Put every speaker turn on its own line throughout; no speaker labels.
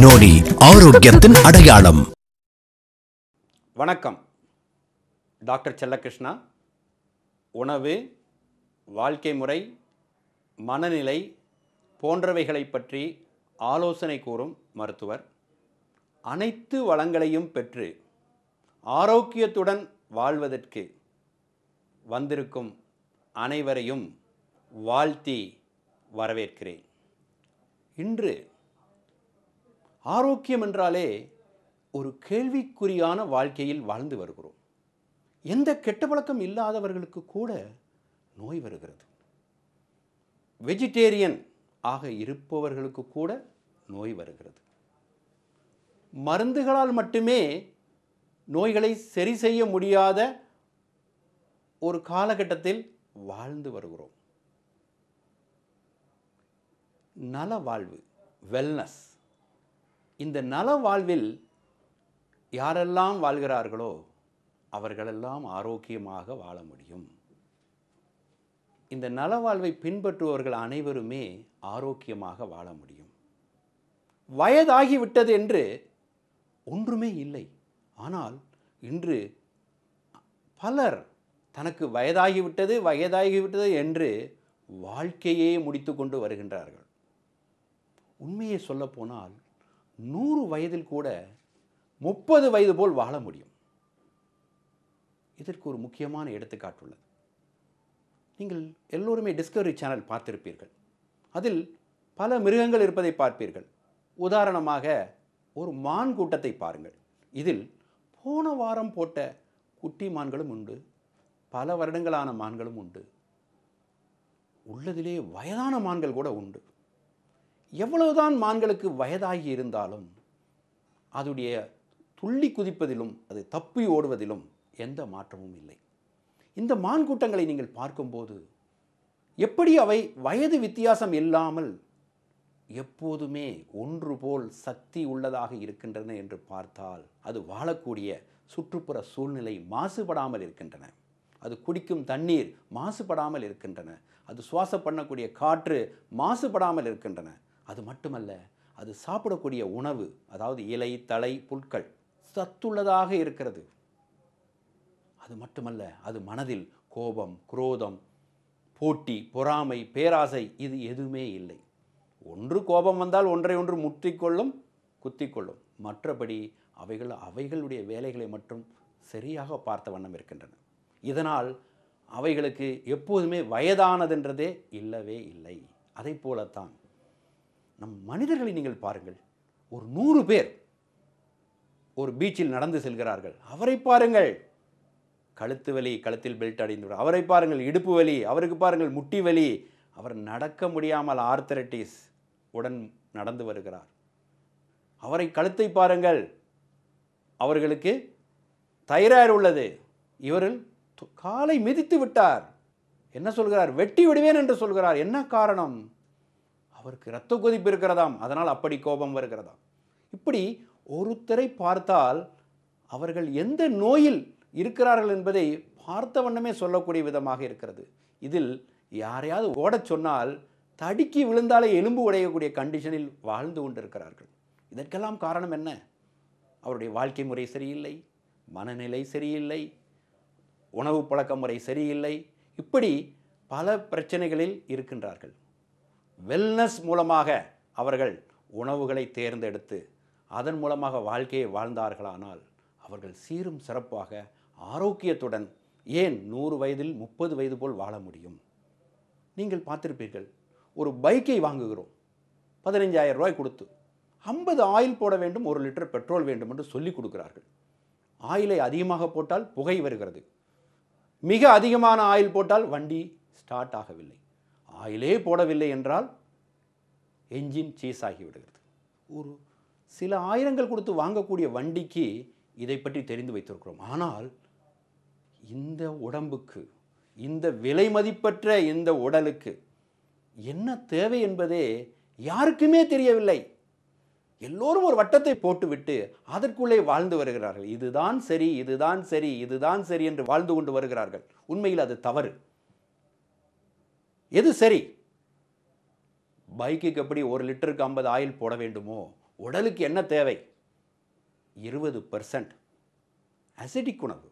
நோடி ஆரோக்கியத்தின் அடையாளம் வணக்கம் டாக்டர் செல்லகிருஷ்ணா உணவு வாழ்க்கை முறை மனநிலை போன்றவைகளை பற்றி ஆலோசனை கூறும் மருத்துவர் அனைத்து வளங்களையும் பெற்று ஆரோக்கியத்துடன் வாழ்வதற்கு வந்திருக்கும் அனைவரையும் வாழ்த்தி வரவேற்கிறேன் இன்று ஆரோக்கியம் என்றாலே ஒரு கேள்விக்குறியான வாழ்க்கையில் வாழ்ந்து வருகிறோம் எந்த கெட்ட பழக்கம் இல்லாதவர்களுக்கு கூட நோய் வருகிறது வெஜிடேரியன் ஆக இருப்பவர்களுக்கு கூட நோய் வருகிறது மருந்துகளால் மட்டுமே நோய்களை சரி செய்ய முடியாத ஒரு காலகட்டத்தில் வாழ்ந்து வருகிறோம் நல வாழ்வு வெல்னஸ் இந்த நல வாழ்வில் யாரெல்லாம் வாழ்கிறார்களோ அவர்களெல்லாம் ஆரோக்கியமாக வாழ முடியும் இந்த நல வாழ்வை பின்பற்றுபவர்கள் அனைவருமே ஆரோக்கியமாக வாழ முடியும் வயதாகிவிட்டது என்று ஒன்றுமே இல்லை ஆனால் இன்று பலர் தனக்கு வயதாகிவிட்டது வயதாகிவிட்டது என்று வாழ்க்கையே முடித்து கொண்டு வருகின்றார்கள் உண்மையை சொல்லப்போனால் நூறு வயதில் கூட முப்பது வயது போல் வாழ முடியும் இதற்கு ஒரு முக்கியமான எடுத்துக்காட்டுள்ளது நீங்கள் எல்லோருமே டிஸ்கவரி சேனல் பார்த்திருப்பீர்கள் அதில் பல மிருகங்கள் இருப்பதை பார்ப்பீர்கள் உதாரணமாக ஒரு மான் கூட்டத்தை பாருங்கள் இதில் போன வாரம் போட்ட குட்டி மான்களும் உண்டு பல வருடங்களான மான்களும் உண்டு உள்ளதிலே வயதான மான்கள் கூட உண்டு எவ்வளவுதான் மான்களுக்கு வயதாகி இருந்தாலும் அதுடைய துள்ளி குதிப்பதிலும் அது தப்பி ஓடுவதிலும் எந்த மாற்றமும் இல்லை இந்த மான் கூட்டங்களை நீங்கள் பார்க்கும்போது எப்படி அவை வயது வித்தியாசம் இல்லாமல் எப்போதுமே ஒன்று போல் சக்தி உள்ளதாக இருக்கின்றன என்று பார்த்தால் அது வாழக்கூடிய சுற்றுப்புற சூழ்நிலை மாசுபடாமல் இருக்கின்றன அது குடிக்கும் தண்ணீர் மாசுபடாமல் இருக்கின்றன அது சுவாசம் பண்ணக்கூடிய காற்று மாசுபடாமல் இருக்கின்றன அது மட்டுமல்ல அது சாப்பிடக்கூடிய உணவு அதாவது இலை தலை புல்கள் சத்துள்ளதாக இருக்கிறது அது மட்டுமல்ல அது மனதில் கோபம் குரோதம் போட்டி பொறாமை பேராசை இது எதுவுமே இல்லை ஒன்று கோபம் வந்தால் ஒன்றை ஒன்று முற்றிக்கொள்ளும் குத்திக்கொள்ளும் மற்றபடி அவைகள் அவைகளுடைய வேலைகளை மட்டும் சரியாக பார்த்த வண்ணம் இருக்கின்றன இதனால் அவைகளுக்கு எப்போதுமே வயதானதென்றதே இல்லவே இல்லை அதை போலத்தான் நம் மனிதர்களை நீங்கள் பாருங்கள் ஒரு நூறு பேர் ஒரு பீச்சில் நடந்து செல்கிறார்கள் அவரை பாருங்கள் கழுத்து வலி கழுத்தில் பெல்ட் அடைந்து அவரை பாருங்கள் இடுப்பு வலி அவருக்கு பாருங்கள் முட்டி வலி அவர் நடக்க முடியாமல் ஆர்த்தரட்டிஸ் உடன் நடந்து வருகிறார் அவரை கழுத்தை பாருங்கள் அவர்களுக்கு தைராய்டு உள்ளது இவரில் காலை மிதித்து விட்டார் என்ன சொல்கிறார் வெட்டி விடுவேன் என்று சொல்கிறார் என்ன காரணம் அவருக்கு இரத்த கொதிப்பு இருக்கிறதாம் அதனால் அப்படி கோபம் வருகிறதாம் இப்படி ஒருத்தரை பார்த்தால் அவர்கள் எந்த நோயில் இருக்கிறார்கள் என்பதை பார்த்த வண்ணமே சொல்லக்கூடிய விதமாக இருக்கிறது இதில் யாரையாவது ஓடச் சொன்னால் தடுக்கி விழுந்தாலே எலும்பு உடையக்கூடிய கண்டிஷனில் வாழ்ந்து கொண்டிருக்கிறார்கள் இதற்கெல்லாம் காரணம் என்ன அவருடைய வாழ்க்கை முறை சரியில்லை மனநிலை சரியில்லை உணவு பழக்க முறை சரியில்லை இப்படி பல பிரச்சனைகளில் இருக்கின்றார்கள் வெல்னஸ் மூலமாக அவர்கள் உணவுகளை தேர்ந்தெடுத்து அதன் மூலமாக வாழ்க்கையை வாழ்ந்தார்களானால் அவர்கள் சீரும் சிறப்பாக ஆரோக்கியத்துடன் ஏன் நூறு வயதில் முப்பது வயது போல் வாழ முடியும் நீங்கள் பார்த்திருப்பீர்கள் ஒரு பைக்கை வாங்குகிறோம் பதினைஞ்சாயிரம் ரூபாய் கொடுத்து ஐம்பது ஆயில் போட வேண்டும் ஒரு லிட்டர் பெட்ரோல் வேண்டும் என்று சொல்லி கொடுக்கிறார்கள் ஆயிலை அதிகமாக போட்டால் புகை வருகிறது மிக அதிகமான ஆயில் போட்டால் வண்டி ஸ்டார்ட் ஆகவில்லை ஆயிலே போடவில்லை என்றால் என்ஜின் சீஸ் ஆகிவிடுகிறது ஒரு சில ஆயிரங்கள் கொடுத்து வாங்கக்கூடிய வண்டிக்கு இதை பற்றி தெரிந்து வைத்திருக்கிறோம் ஆனால் இந்த உடம்புக்கு இந்த விலை மதிப்பற்ற இந்த உடலுக்கு என்ன தேவை என்பதே யாருக்குமே தெரியவில்லை எல்லோரும் ஒரு வட்டத்தை போட்டுவிட்டு அதற்குள்ளே வாழ்ந்து வருகிறார்கள் இதுதான் சரி இதுதான் சரி இதுதான் சரி என்று வாழ்ந்து கொண்டு வருகிறார்கள் உண்மையில் அது தவறு எது சரி பைக்குக்கு எப்படி ஒரு லிட்டருக்கு ஐம்பது ஆயில் போட வேண்டுமோ உடலுக்கு என்ன தேவை இருபது பர்சன்ட் அசிடிக் உணவு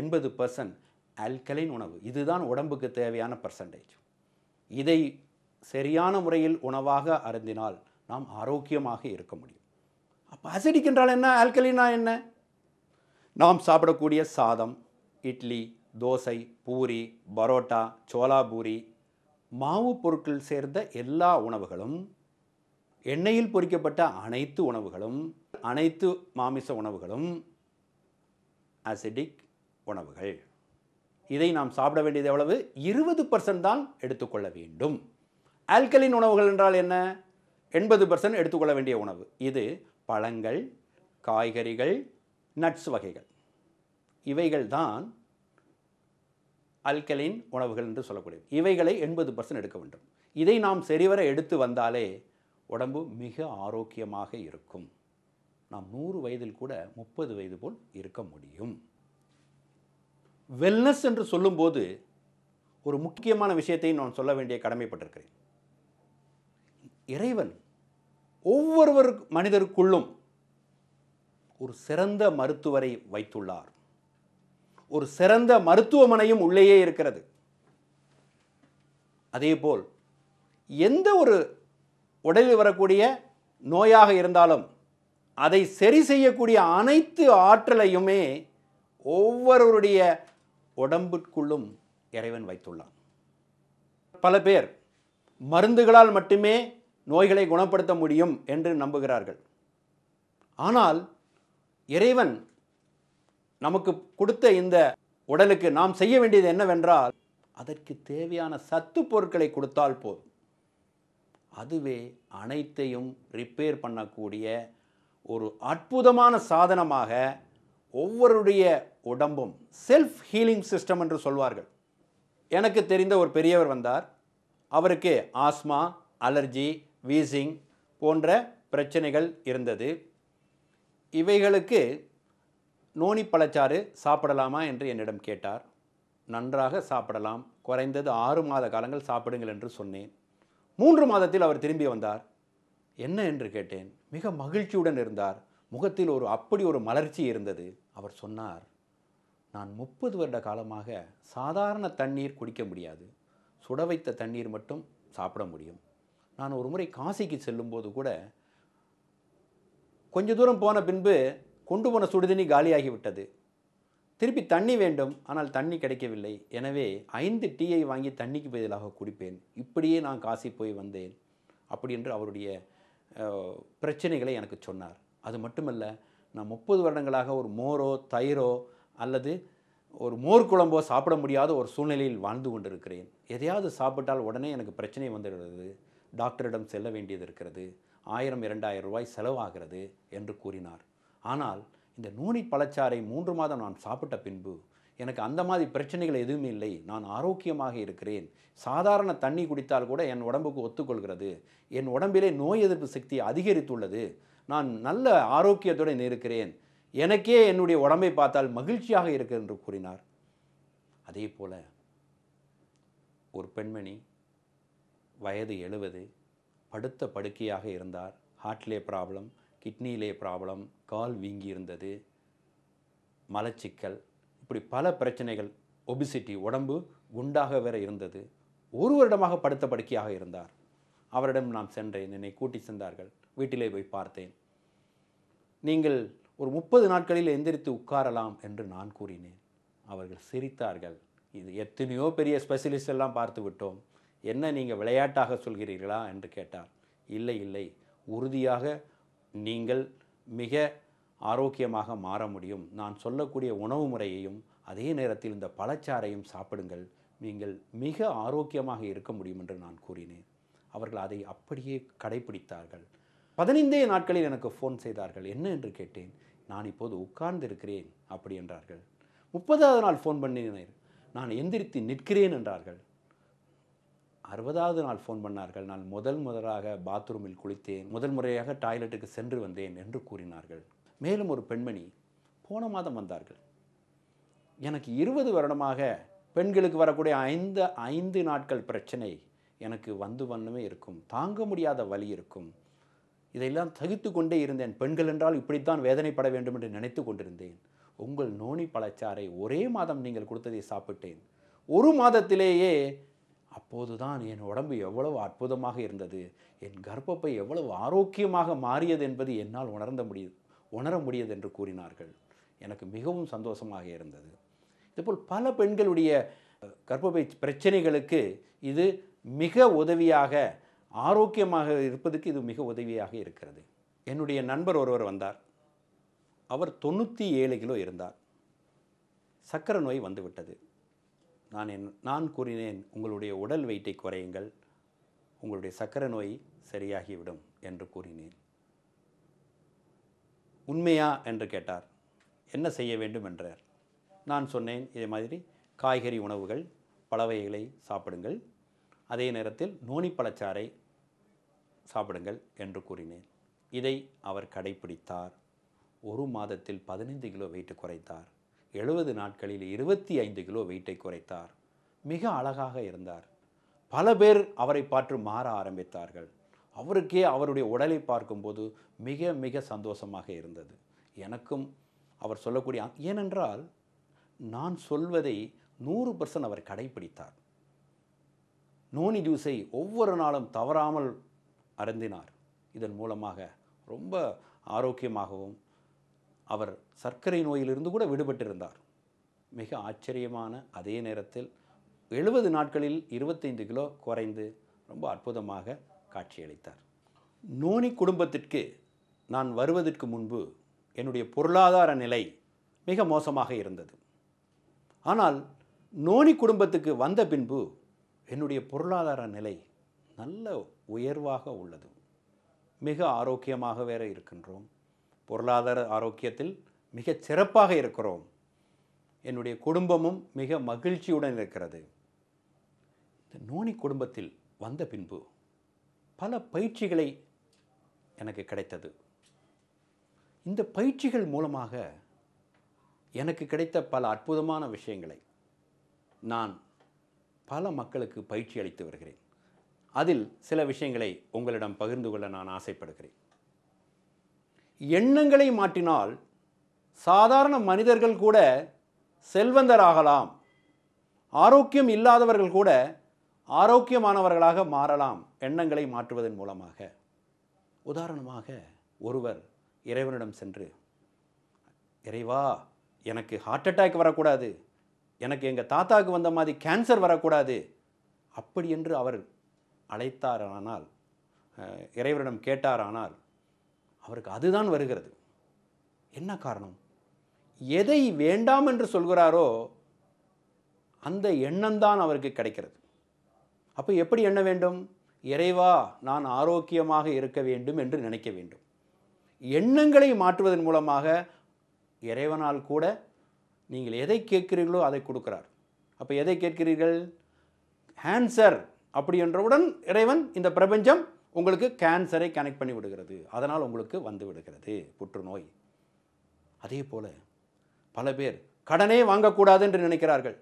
எண்பது பர்சன்ட் ஆல்கலைன் உணவு இதுதான் உடம்புக்கு தேவையான பர்சன்டேஜ் இதை சரியான முறையில் உணவாக அருந்தினால் நாம் ஆரோக்கியமாக இருக்க முடியும் அப்போ அசிடிக் என்றால் என்ன ஆல்கலினா என்ன நாம் சாப்பிடக்கூடிய சாதம் இட்லி தோசை பூரி பரோட்டா சோலா பூரி மாவு பொருட்கள் சேர்ந்த எல்லா உணவுகளும் எண்ணெயில் பொறிக்கப்பட்ட அனைத்து உணவுகளும் அனைத்து மாமிச உணவுகளும் அசிடிக் உணவுகள் இதை நாம் சாப்பிட வேண்டியது எவ்வளவு இருபது பர்சன்ட் தான் எடுத்துக்கொள்ள வேண்டும் ஆல்கலின் உணவுகள் என்றால் என்ன எண்பது பர்சன்ட் எடுத்துக்கொள்ள வேண்டிய உணவு இது பழங்கள் காய்கறிகள் நட்ஸ் வகைகள் இவைகள் தான் அல்கலின் உணவுகள் என்று சொல்லக்கூடிய இவைகளை எண்பது பர்சன்ட் எடுக்க வேண்டும் இதை நாம் சரிவர எடுத்து வந்தாலே உடம்பு மிக ஆரோக்கியமாக இருக்கும் நாம் நூறு வயதில் கூட முப்பது வயது போல் இருக்க முடியும் வெல்னஸ் என்று சொல்லும்போது ஒரு முக்கியமான விஷயத்தை நான் சொல்ல வேண்டிய கடமைப்பட்டிருக்கிறேன் இறைவன் ஒவ்வொருவர் மனிதருக்குள்ளும் ஒரு சிறந்த மருத்துவரை வைத்துள்ளார் ஒரு சிறந்த மருத்துவமனையும் உள்ளேயே இருக்கிறது அதேபோல் எந்த ஒரு உடலில் வரக்கூடிய நோயாக இருந்தாலும் அதை சரி செய்யக்கூடிய அனைத்து ஆற்றலையுமே ஒவ்வொருவருடைய உடம்புக்குள்ளும் இறைவன் வைத்துள்ளான் பல பேர் மருந்துகளால் மட்டுமே நோய்களை குணப்படுத்த முடியும் என்று நம்புகிறார்கள் ஆனால் இறைவன் நமக்கு கொடுத்த இந்த உடலுக்கு நாம் செய்ய வேண்டியது என்னவென்றால் அதற்கு தேவையான சத்து பொருட்களை கொடுத்தால் போதும் அதுவே அனைத்தையும் ரிப்பேர் பண்ணக்கூடிய ஒரு அற்புதமான சாதனமாக ஒவ்வொருடைய உடம்பும் செல்ஃப் ஹீலிங் சிஸ்டம் என்று சொல்வார்கள் எனக்கு தெரிந்த ஒரு பெரியவர் வந்தார் அவருக்கு ஆஸ்மா அலர்ஜி வீசிங் போன்ற பிரச்சனைகள் இருந்தது இவைகளுக்கு நோனி பழச்சாறு சாப்பிடலாமா என்று என்னிடம் கேட்டார் நன்றாக சாப்பிடலாம் குறைந்தது ஆறு மாத காலங்கள் சாப்பிடுங்கள் என்று சொன்னேன் மூன்று மாதத்தில் அவர் திரும்பி வந்தார் என்ன என்று கேட்டேன் மிக மகிழ்ச்சியுடன் இருந்தார் முகத்தில் ஒரு அப்படி ஒரு மலர்ச்சி இருந்தது அவர் சொன்னார் நான் முப்பது வருட காலமாக சாதாரண தண்ணீர் குடிக்க முடியாது சுட வைத்த தண்ணீர் மட்டும் சாப்பிட முடியும் நான் ஒரு முறை காசிக்கு செல்லும்போது கூட கொஞ்ச தூரம் போன பின்பு கொண்டு போன சுடுதண்ணி காலியாகிவிட்டது திருப்பி தண்ணி வேண்டும் ஆனால் தண்ணி கிடைக்கவில்லை எனவே ஐந்து டீயை வாங்கி தண்ணிக்கு பதிலாக குடிப்பேன் இப்படியே நான் காசி போய் வந்தேன் அப்படி என்று அவருடைய பிரச்சனைகளை எனக்கு சொன்னார் அது மட்டுமல்ல நான் முப்பது வருடங்களாக ஒரு மோரோ தயிரோ அல்லது ஒரு மோர் குழம்போ சாப்பிட முடியாத ஒரு சூழ்நிலையில் வாழ்ந்து கொண்டிருக்கிறேன் எதையாவது சாப்பிட்டால் உடனே எனக்கு பிரச்சனை வந்துடுறது டாக்டரிடம் செல்ல வேண்டியது இருக்கிறது ஆயிரம் இரண்டாயிரம் ரூபாய் செலவாகிறது என்று கூறினார் ஆனால் இந்த நோனி பழச்சாறை மூன்று மாதம் நான் சாப்பிட்ட பின்பு எனக்கு அந்த மாதிரி பிரச்சனைகள் எதுவும் இல்லை நான் ஆரோக்கியமாக இருக்கிறேன் சாதாரண தண்ணி குடித்தால் கூட என் உடம்புக்கு ஒத்துக்கொள்கிறது என் உடம்பிலே நோய் எதிர்ப்பு சக்தி அதிகரித்துள்ளது நான் நல்ல ஆரோக்கியத்துடன் இருக்கிறேன் எனக்கே என்னுடைய உடம்பை பார்த்தால் மகிழ்ச்சியாக இருக்கு என்று கூறினார் அதே போல் ஒரு பெண்மணி வயது எழுபது படுத்த படுக்கையாக இருந்தார் ஹார்ட்லே ப்ராப்ளம் கிட்னியிலே ப்ராப்ளம் கால் வீங்கி இருந்தது மலச்சிக்கல் இப்படி பல பிரச்சனைகள் ஒபிசிட்டி உடம்பு குண்டாக வேற இருந்தது ஒரு வருடமாக படுத்த படுக்கையாக இருந்தார் அவரிடம் நான் சென்றேன் என்னை கூட்டி சென்றார்கள் வீட்டிலே போய் பார்த்தேன் நீங்கள் ஒரு முப்பது நாட்களில் எந்திரித்து உட்காரலாம் என்று நான் கூறினேன் அவர்கள் சிரித்தார்கள் இது எத்தனையோ பெரிய ஸ்பெஷலிஸ்ட் எல்லாம் பார்த்து விட்டோம் என்ன நீங்கள் விளையாட்டாக சொல்கிறீர்களா என்று கேட்டார் இல்லை இல்லை உறுதியாக நீங்கள் மிக ஆரோக்கியமாக மாற முடியும் நான் சொல்லக்கூடிய உணவு முறையையும் அதே நேரத்தில் இந்த பழச்சாறையும் சாப்பிடுங்கள் நீங்கள் மிக ஆரோக்கியமாக இருக்க முடியும் என்று நான் கூறினேன் அவர்கள் அதை அப்படியே கடைபிடித்தார்கள் பதினைந்தே நாட்களில் எனக்கு ஃபோன் செய்தார்கள் என்ன என்று கேட்டேன் நான் இப்போது உட்கார்ந்திருக்கிறேன் அப்படி என்றார்கள் முப்பதாவது நாள் ஃபோன் பண்ணினேன் நான் எந்திரித்து நிற்கிறேன் என்றார்கள் அறுபதாவது நாள் ஃபோன் பண்ணார்கள் நான் முதல் முதலாக பாத்ரூமில் குளித்தேன் முதல் முறையாக டாய்லெட்டுக்கு சென்று வந்தேன் என்று கூறினார்கள் மேலும் ஒரு பெண்மணி போன மாதம் வந்தார்கள் எனக்கு இருபது வருடமாக பெண்களுக்கு வரக்கூடிய ஐந்து ஐந்து நாட்கள் பிரச்சனை எனக்கு வந்து வண்ணமே இருக்கும் தாங்க முடியாத வலி இருக்கும் இதையெல்லாம் தகித்து கொண்டே இருந்தேன் பெண்கள் என்றால் இப்படித்தான் வேதனைப்பட வேண்டும் என்று நினைத்து கொண்டிருந்தேன் உங்கள் நோனி பழச்சாறை ஒரே மாதம் நீங்கள் கொடுத்ததை சாப்பிட்டேன் ஒரு மாதத்திலேயே அப்போது தான் என் உடம்பு எவ்வளவு அற்புதமாக இருந்தது என் கர்ப்பப்பை எவ்வளவு ஆரோக்கியமாக மாறியது என்பது என்னால் உணர்ந்த முடியு உணர முடியது என்று கூறினார்கள் எனக்கு மிகவும் சந்தோஷமாக இருந்தது இதுபோல் பல பெண்களுடைய கர்ப்பப்பை பிரச்சனைகளுக்கு இது மிக உதவியாக ஆரோக்கியமாக இருப்பதற்கு இது மிக உதவியாக இருக்கிறது என்னுடைய நண்பர் ஒருவர் வந்தார் அவர் தொண்ணூற்றி ஏழு கிலோ இருந்தார் சக்கரை நோய் வந்துவிட்டது நான் என் நான் கூறினேன் உங்களுடைய உடல் வெயிட்டை குறையுங்கள் உங்களுடைய சக்கரை நோய் சரியாகிவிடும் என்று கூறினேன் உண்மையா என்று கேட்டார் என்ன செய்ய வேண்டும் என்றார் நான் சொன்னேன் இதே மாதிரி காய்கறி உணவுகள் பழவைகளை சாப்பிடுங்கள் அதே நேரத்தில் நோனிப்பழச்சாறை சாப்பிடுங்கள் என்று கூறினேன் இதை அவர் கடைபிடித்தார் ஒரு மாதத்தில் பதினைந்து கிலோ வெயிட்டு குறைத்தார் எழுபது நாட்களில் இருபத்தி ஐந்து கிலோ வெயிட்டை குறைத்தார் மிக அழகாக இருந்தார் பல பேர் அவரை பார்த்து மாற ஆரம்பித்தார்கள் அவருக்கே அவருடைய உடலை பார்க்கும்போது மிக மிக சந்தோஷமாக இருந்தது எனக்கும் அவர் சொல்லக்கூடிய ஏனென்றால் நான் சொல்வதை நூறு பர்சன்ட் அவர் கடைபிடித்தார் நோனி ஜூஸை ஒவ்வொரு நாளும் தவறாமல் அருந்தினார் இதன் மூலமாக ரொம்ப ஆரோக்கியமாகவும் அவர் சர்க்கரை நோயிலிருந்து கூட விடுபட்டிருந்தார் மிக ஆச்சரியமான அதே நேரத்தில் எழுபது நாட்களில் இருபத்தைந்து கிலோ குறைந்து ரொம்ப அற்புதமாக காட்சியளித்தார் நோனி குடும்பத்திற்கு நான் வருவதற்கு முன்பு என்னுடைய பொருளாதார நிலை மிக மோசமாக இருந்தது ஆனால் நோனி குடும்பத்துக்கு வந்த பின்பு என்னுடைய பொருளாதார நிலை நல்ல உயர்வாக உள்ளது மிக ஆரோக்கியமாக வேற இருக்கின்றோம் பொருளாதார ஆரோக்கியத்தில் மிகச் சிறப்பாக இருக்கிறோம் என்னுடைய குடும்பமும் மிக மகிழ்ச்சியுடன் இருக்கிறது இந்த நோனி குடும்பத்தில் வந்த பின்பு பல பயிற்சிகளை எனக்கு கிடைத்தது இந்த பயிற்சிகள் மூலமாக எனக்கு கிடைத்த பல அற்புதமான விஷயங்களை நான் பல மக்களுக்கு பயிற்சி அளித்து வருகிறேன் அதில் சில விஷயங்களை உங்களிடம் பகிர்ந்து கொள்ள நான் ஆசைப்படுகிறேன் எண்ணங்களை மாற்றினால் சாதாரண மனிதர்கள் கூட செல்வந்தராகலாம் ஆரோக்கியம் இல்லாதவர்கள் கூட ஆரோக்கியமானவர்களாக மாறலாம் எண்ணங்களை மாற்றுவதன் மூலமாக உதாரணமாக ஒருவர் இறைவனிடம் சென்று இறைவா எனக்கு ஹார்ட் அட்டாக் வரக்கூடாது எனக்கு எங்கள் தாத்தாவுக்கு வந்த மாதிரி கேன்சர் வரக்கூடாது அப்படி என்று அவர் அழைத்தாரானால் இறைவரிடம் கேட்டாரானால் அவருக்கு அதுதான் வருகிறது என்ன காரணம் எதை வேண்டாம் என்று சொல்கிறாரோ அந்த எண்ணம்தான் அவருக்கு கிடைக்கிறது அப்போ எப்படி எண்ண வேண்டும் இறைவா நான் ஆரோக்கியமாக இருக்க வேண்டும் என்று நினைக்க வேண்டும் எண்ணங்களை மாற்றுவதன் மூலமாக இறைவனால் கூட நீங்கள் எதை கேட்கிறீர்களோ அதை கொடுக்கிறார் அப்போ எதை கேட்கிறீர்கள் ஹேன்சர் அப்படி என்றவுடன் இறைவன் இந்த பிரபஞ்சம் உங்களுக்கு கேன்சரை கனெக்ட் பண்ணி விடுகிறது அதனால் உங்களுக்கு வந்து விடுகிறது புற்றுநோய் அதே போல் பல பேர் கடனே வாங்கக்கூடாது என்று நினைக்கிறார்கள்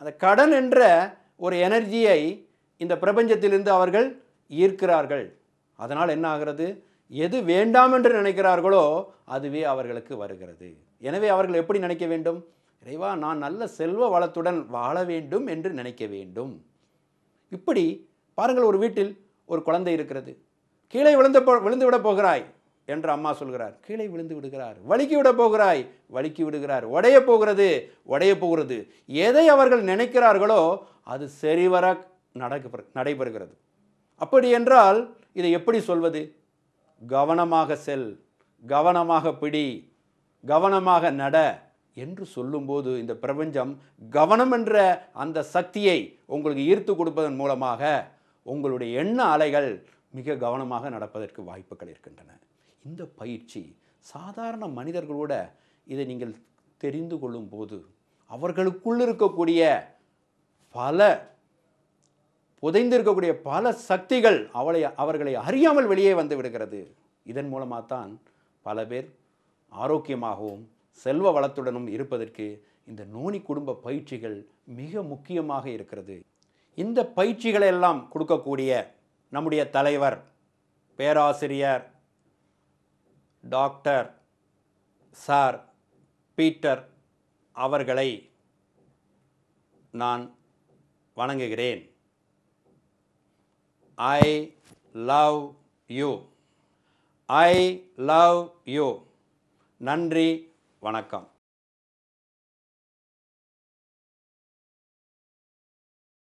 அந்த கடன் என்ற ஒரு எனர்ஜியை இந்த பிரபஞ்சத்திலிருந்து அவர்கள் ஈர்க்கிறார்கள் அதனால் என்ன ஆகிறது எது வேண்டாம் என்று நினைக்கிறார்களோ அதுவே அவர்களுக்கு வருகிறது எனவே அவர்கள் எப்படி நினைக்க வேண்டும் இறைவா நான் நல்ல செல்வ வளத்துடன் வாழ வேண்டும் என்று நினைக்க வேண்டும் இப்படி பாருங்கள் ஒரு வீட்டில் ஒரு குழந்தை இருக்கிறது கீழே விழுந்து போ விழுந்து விட போகிறாய் என்று அம்மா சொல்கிறார் கீழே விழுந்து விடுகிறார் வழுக்கி விட போகிறாய் வழுக்கி விடுகிறார் உடைய போகிறது உடைய போகிறது எதை அவர்கள் நினைக்கிறார்களோ அது சரிவர நடக்க நடைபெறுகிறது அப்படி என்றால் இதை எப்படி சொல்வது கவனமாக செல் கவனமாக பிடி கவனமாக நட என்று சொல்லும்போது இந்த பிரபஞ்சம் கவனம் என்ற அந்த சக்தியை உங்களுக்கு ஈர்த்து கொடுப்பதன் மூலமாக உங்களுடைய எண்ண அலைகள் மிக கவனமாக நடப்பதற்கு வாய்ப்புகள் இருக்கின்றன இந்த பயிற்சி சாதாரண மனிதர்களோட இதை நீங்கள் தெரிந்து கொள்ளும் போது அவர்களுக்குள் இருக்கக்கூடிய பல புதைந்திருக்கக்கூடிய பல சக்திகள் அவளை அவர்களை அறியாமல் வெளியே வந்து விடுகிறது இதன் மூலமாக தான் பல பேர் ஆரோக்கியமாகவும் செல்வ வளத்துடனும் இருப்பதற்கு இந்த நோனி குடும்ப பயிற்சிகள் மிக முக்கியமாக இருக்கிறது இந்த பயிற்சிகளை எல்லாம் கொடுக்கக்கூடிய நம்முடைய தலைவர் பேராசிரியர் டாக்டர் சார் பீட்டர் அவர்களை நான் வணங்குகிறேன் I love you I love you நன்றி வணக்கம்